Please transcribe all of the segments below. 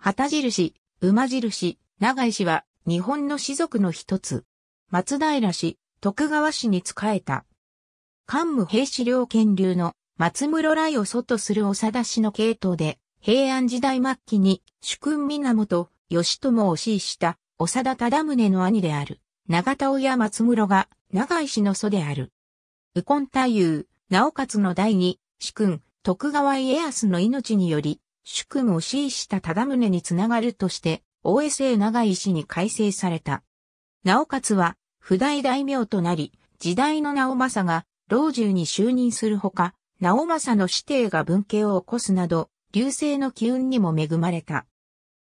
旗印、馬印、長井氏は日本の士族の一つ。松平氏、徳川氏に仕えた。桓武平氏両権流の松室来を祖とする長田氏の系統で、平安時代末期に主君源、義朝を持した長田忠宗の兄である、長田親松室が長井氏の祖である。右近太夫、直勝の第二、主君、徳川家康の命により、宿務を支持した忠宗につながるとして、大江 a 長井氏に改正された。直勝は、不代大名となり、時代の直政が、老中に就任するほか、直政の指定が文系を起こすなど、流星の機運にも恵まれた。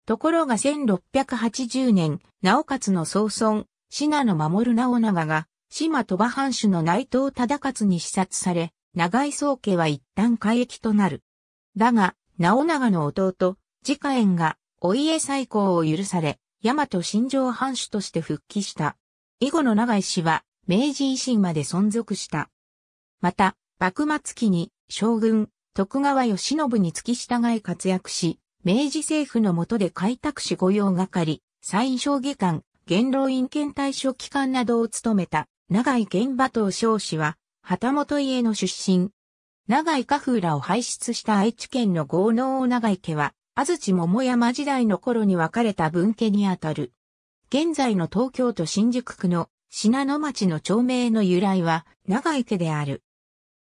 ところが1680年、直勝の総孫、信濃守直長が、島鳥羽藩主の内藤忠勝に視察され、長井宗家は一旦改域となる。だが、直長の弟、次家園が、お家再興を許され、大和新城藩主として復帰した。以後の長井氏は、明治維新まで存続した。また、幕末期に、将軍、徳川義信に付き従い活躍し、明治政府の下で開拓士御用係、最小下官、元老院検対処機関などを務めた、長井玄馬藤少氏は、旗本家の出身、長井家風らを輩出した愛知県の豪農長井家は、安土桃山時代の頃に分かれた分家にあたる。現在の東京都新宿区の信濃町の町名の由来は長井家である。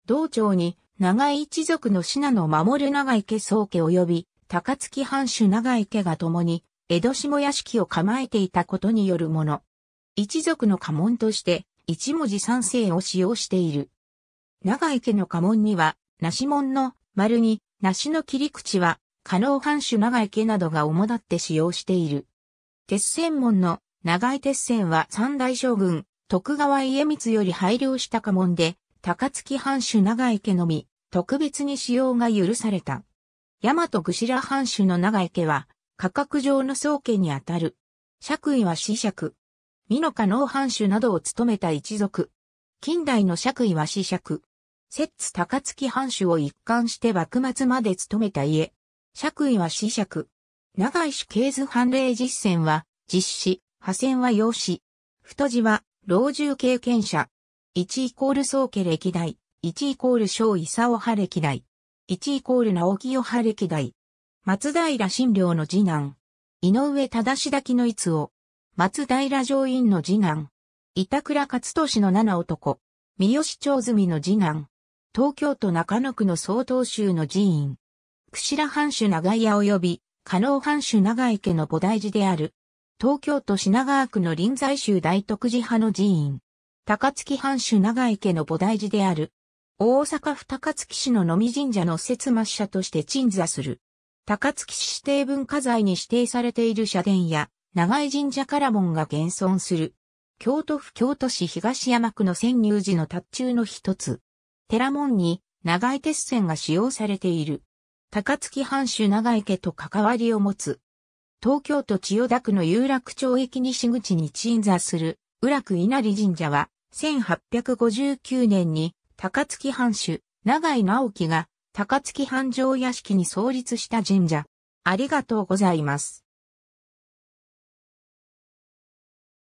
同町に長井一族の信濃守る長井家宗家及び高槻藩主長井家が共に江戸下屋敷を構えていたことによるもの。一族の家紋として一文字三世を使用している。長池の家紋には、梨門の丸に、梨の切り口は、加納藩主長池などが主だって使用している。鉄線門の長井鉄線は三大将軍、徳川家光より配慮した家紋で、高槻藩主長池のみ、特別に使用が許された。大和愚しら藩主の長池は、価格上の宗家にあたる。爵位は死爵。美濃加納藩主などを務めた一族。近代の爵位は死爵。摂津高槻藩主を一貫して幕末まで務めた家。爵位は子爵。長井市経図判例実践は、実施、派遣は養子。太字は、老中経験者。1イコール宗家歴代。1イコール小伊佐派歴代。1イコール直清派歴代。松平新良の次男。井上忠抱の逸を。松平上院の次男。板倉勝利の七男。三好長住の次男。東京都中野区の総統州の寺院。櫛田藩主長屋及び、加納藩主長池の菩提寺である。東京都品川区の臨済宗大徳寺派の寺院。高槻藩主長池の菩提寺である。大阪府高槻市の野見神社の摂末社として鎮座する。高槻市指定文化財に指定されている社殿や、長井神社から門が現存する。京都府京都市東山区の潜入寺の達中の一つ。寺門に長井鉄線が使用されている。高槻藩主長井家と関わりを持つ。東京都千代田区の有楽町駅西口に鎮座する、浦久稲荷神社は、1859年に高槻藩主長井直樹が高槻藩城屋敷に創立した神社。ありがとうございます。